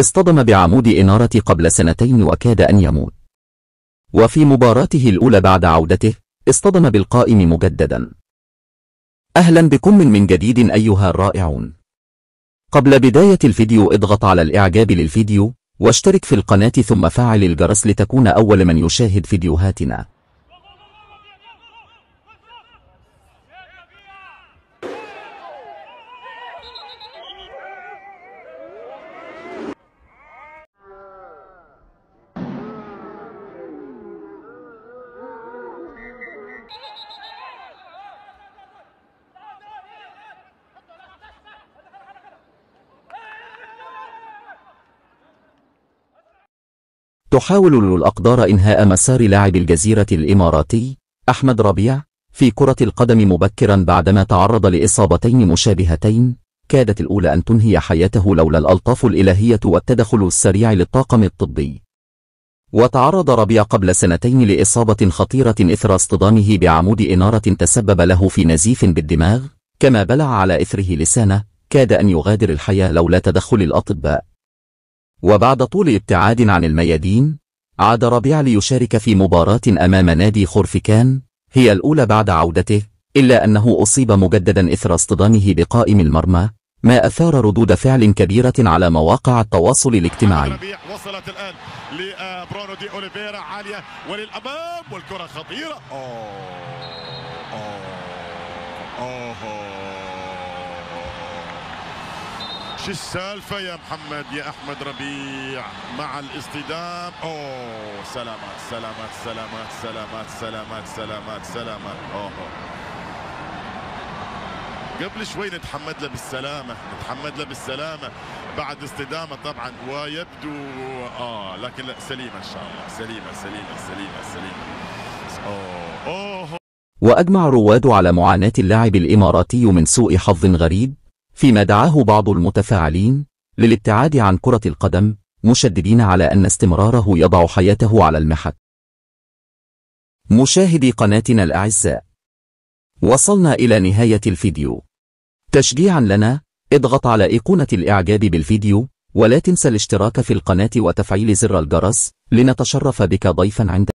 اصطدم بعمود إنارة قبل سنتين وكاد أن يموت وفي مباراته الأولى بعد عودته اصطدم بالقائم مجددا أهلا بكم من جديد أيها الرائعون قبل بداية الفيديو اضغط على الإعجاب للفيديو واشترك في القناة ثم فعل الجرس لتكون أول من يشاهد فيديوهاتنا تحاول الأقدار إنهاء مسار لاعب الجزيرة الإماراتي أحمد ربيع في كرة القدم مبكرا بعدما تعرض لإصابتين مشابهتين كادت الأولى أن تنهي حياته لولا الألطاف الإلهية والتدخل السريع للطاقم الطبي وتعرض ربيع قبل سنتين لإصابة خطيرة إثر اصطدامه بعمود إنارة تسبب له في نزيف بالدماغ كما بلع على إثره لسانه كاد أن يغادر الحياة لولا تدخل الأطباء وبعد طول ابتعاد عن الميادين عاد ربيع ليشارك في مباراة أمام نادي خورفكان هي الأولى بعد عودته إلا أنه أصيب مجددا إثر اصطدامه بقائم المرمى ما أثار ردود فعل كبيرة على مواقع التواصل الاجتماعي وصلت الآن لبرونو دي أوليفيرا عالية وللأمام والكرة خطيرة أوه. شو السالفه يا محمد يا احمد ربيع مع الاصطدام اوه سلامات سلامات سلامات سلامات سلامات سلامات سلامات اوه قبل شوي نتحمد له بالسلامه نتحمد له بالسلامه بعد اصطدامه طبعا ويبدو اه لكن لا سليمه ان شاء الله سليمه سليمه سليمه سليمه اوه اوه واجمع الرواد على معاناه اللاعب الاماراتي من سوء حظ غريب فيما دعاه بعض المتفاعلين للابتعاد عن كرة القدم مشددين على أن استمراره يضع حياته على المحك مشاهدي قناتنا الأعزاء وصلنا إلى نهاية الفيديو تشجيعا لنا اضغط على ايقونة الإعجاب بالفيديو ولا تنسى الاشتراك في القناة وتفعيل زر الجرس لنتشرف بك ضيفا عندنا